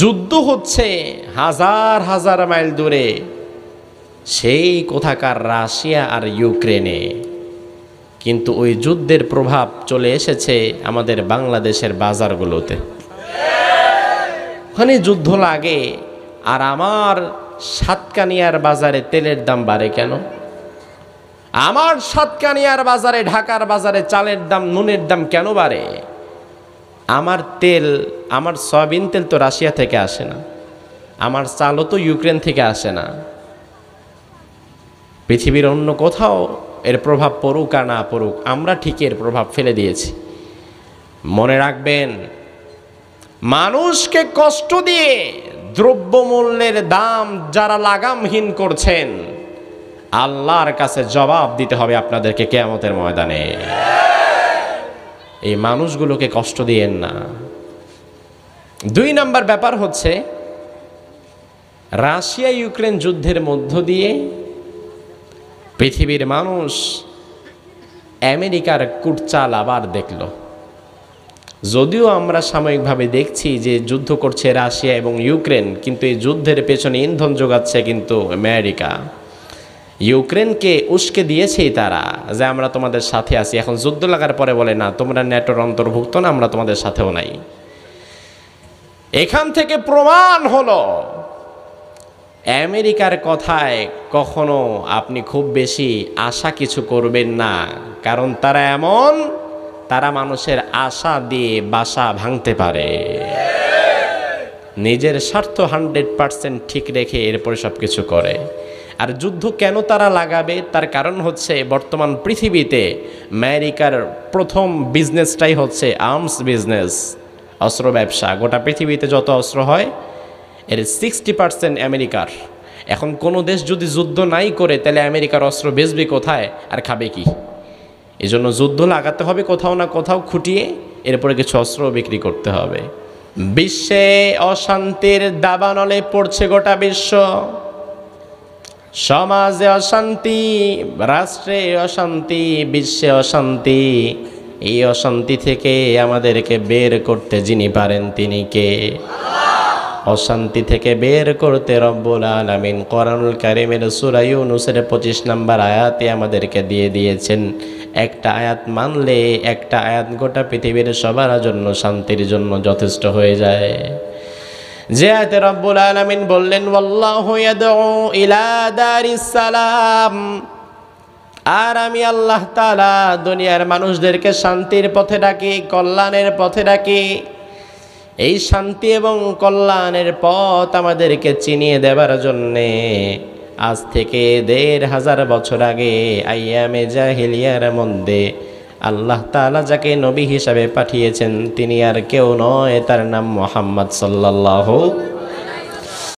যুদ্ধ হচ্ছে হাজার হাজার মাইল দূরে সেই কোথাকার রাশিয়া আর ইউক্রেনে কিন্তু ওই যুদ্ধের প্রভাব চলে এসেছে আমাদের বাংলাদেশের বাজারগুলোতে ওখানে যুদ্ধ লাগে আর আমার সাতকানিয়ার বাজারে তেলের দাম বাড়ে কেন আমার সাতকানিয়ার বাজারে ঢাকার বাজারে চালের দাম নুনের দাম কেন বাড়ে আমার তেল আমার সয়াবিন তেল তো রাশিয়া থেকে আসে না আমার চালও তো ইউক্রেন থেকে আসে না পৃথিবীর অন্য কোথাও এর প্রভাব পড়ুক আর না পড়ুক আমরা ঠিক এর প্রভাব ফেলে দিয়েছি মনে রাখবেন মানুষকে কষ্ট দিয়ে দ্রব্যমূল্যের দাম যারা লাগামহীন করছেন আল্লাহর কাছে জবাব দিতে হবে আপনাদেরকে কেমতের ময়দানে এই মানুষগুলোকে কষ্ট দিয়েন না দুই নাম্বার ব্যাপার হচ্ছে রাশিয়া ইউক্রেন যুদ্ধের মধ্য দিয়ে পৃথিবীর মানুষ আমেরিকার কুটচাল আবার দেখল যদিও আমরা সাময়িকভাবে দেখছি যে যুদ্ধ করছে রাশিয়া এবং ইউক্রেন কিন্তু এই যুদ্ধের পেছনে ইন্ধন যোগাচ্ছে কিন্তু আমেরিকা ইউক্রেনকে উস্কে দিয়েছেই তারা যে আমরা তোমাদের সাথে আছি এখন যুদ্ধ লাগার পরে বলে না তোমরা নেটোর অন্তর্ভুক্ত না আমরা তোমাদের সাথেও নাই এখান থেকে প্রমাণ হলো আমেরিকার কথায় কখনো আপনি খুব বেশি আশা কিছু করবেন না কারণ তারা এমন তারা মানুষের আশা দিয়ে বাসা ভাঙতে পারে নিজের স্বার্থ হান্ড্রেড পারসেন্ট ঠিক রেখে এরপরে সব কিছু করে আর যুদ্ধ কেন তারা লাগাবে তার কারণ হচ্ছে বর্তমান পৃথিবীতে আমেরিকার প্রথম বিজনেসটাই হচ্ছে আর্মস বিজনেস অস্ত্র ব্যবসা গোটা পৃথিবীতে যত অস্ত্র হয় এর সিক্সটি পার্সেন্ট আমেরিকার এখন কোনো দেশ যদি যুদ্ধ নাই করে তাহলে আমেরিকার অস্ত্র বেচবে কোথায় আর খাবে কি এজন্য যুদ্ধ লাগাতে হবে কোথাও না কোথাও খুঁটিয়ে এরপরে কিছু অস্ত্র বিক্রি করতে হবে বিশ্বে অশান্তির দাবানলে পড়ছে গোটা বিশ্ব সমাজে অশান্তি রাষ্ট্রে অশান্তি বিশ্বে অশান্তি এই অশান্তি থেকে আমাদেরকে বের করতে যিনি পারেন তিনি কে অশান্তি থেকে বের করতে রব্বুল আলমিন করানুল কারিমের সুরাই পঁচিশ নম্বর আয়াতে আমাদেরকে দিয়ে দিয়েছেন একটা আয়াত মানলে একটা আয়াত গোটা পৃথিবীর সবার জন্য শান্তির জন্য যথেষ্ট হয়ে যায় যে আয়তে রব্বুল আলমিন বললেন সালাম আর আমি আল্লাহ তালা দুনিয়ার মানুষদেরকে শান্তির পথে ডাকি কল্যাণের পথে ডাকি এই শান্তি এবং কল্যাণের পথ আমাদেরকে চিনিয়ে দেবার জন্যে আজ থেকে দেড় হাজার বছর আগে আইয়ামে জাহিলিয়ার মন্দে আল্লাহ তালা যাকে নবী হিসাবে পাঠিয়েছেন তিনি আর কেউ নয় তার নাম মোহাম্মদ সাল্লাহ